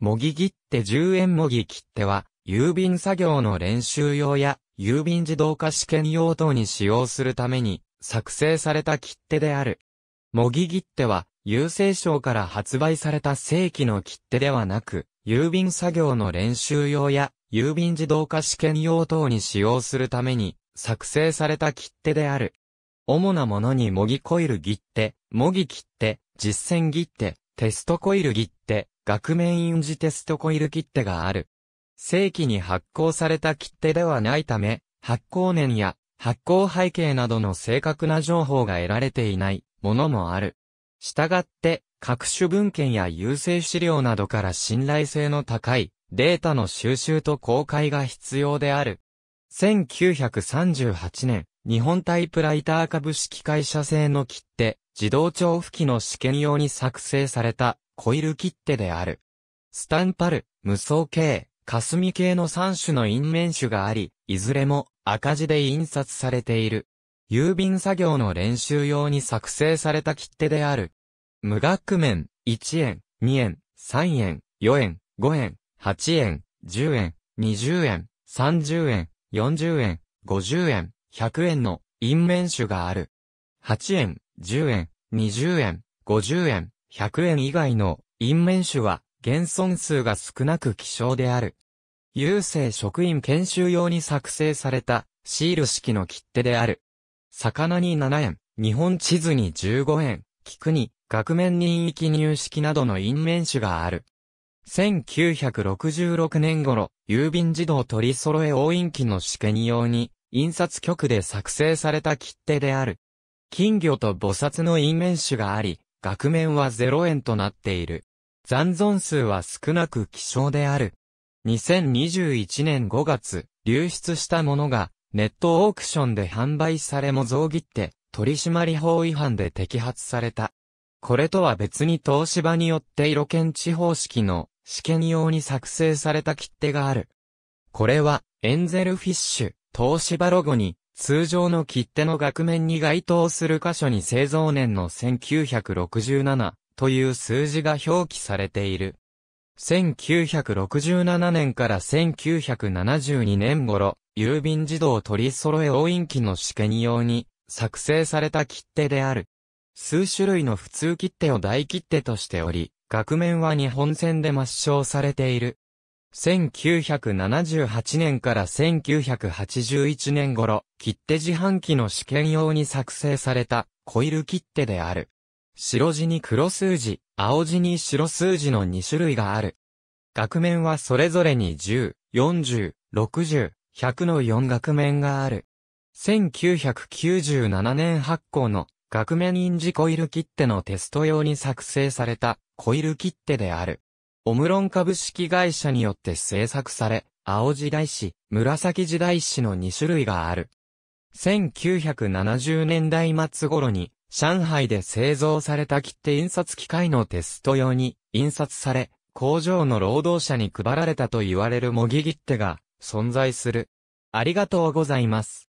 もぎ切手10円もぎ切手は、郵便作業の練習用や、郵便自動化試験用等に使用するために、作成された切手である。もぎ切手は、郵政省から発売された正規の切手ではなく、郵便作業の練習用や、郵便自動化試験用等に使用するために、作成された切手である。主なものに模擬コイル切手、模擬切手、実践切手、テストコイル切手、額面印字テストコイル切手がある。正規に発行された切手ではないため、発行年や発行背景などの正確な情報が得られていないものもある。したがって、各種文献や優勢資料などから信頼性の高いデータの収集と公開が必要である。1938年、日本タイプライター株式会社製の切手、自動調布機の試験用に作成されたコイル切手である。スタンパル、無双系、霞系の3種の印面種があり、いずれも赤字で印刷されている。郵便作業の練習用に作成された切手である。無額面、1円、2円、3円、4円、5円、8円、10円、20円、30円、40円、50円、100円の印面種がある。8円、10円、20円、50円、100円以外の因面種は現存数が少なく希少である。郵政職員研修用に作成されたシール式の切手である。魚に7円、日本地図に15円、菊に、額面意域入式などの因面種がある。1966年頃、郵便自動取り揃え応印機の試験用に、印刷局で作成された切手である。金魚と菩薩の印面種があり、額面は0円となっている。残存数は少なく希少である。2021年5月、流出したものが、ネットオークションで販売されも増切って、取締法違反で摘発された。これとは別に東芝によって色検知方式の試験用に作成された切手がある。これは、エンゼルフィッシュ、東芝ロゴに、通常の切手の額面に該当する箇所に製造年の1967という数字が表記されている。1967年から1972年頃、郵便自動取り揃え応印機の試験用に作成された切手である。数種類の普通切手を大切手としており、額面は日本線で抹消されている。1978年から1981年頃、切手自販機の試験用に作成されたコイル切手である。白地に黒数字、青地に白数字の2種類がある。額面はそれぞれに10、40、60、100の4額面がある。1997年発行の額面印字コイル切手のテスト用に作成されたコイル切手である。オムロン株式会社によって制作され、青時代史、紫時代史の2種類がある。1970年代末頃に、上海で製造された切手印刷機械のテスト用に印刷され、工場の労働者に配られたと言われる模擬切手が存在する。ありがとうございます。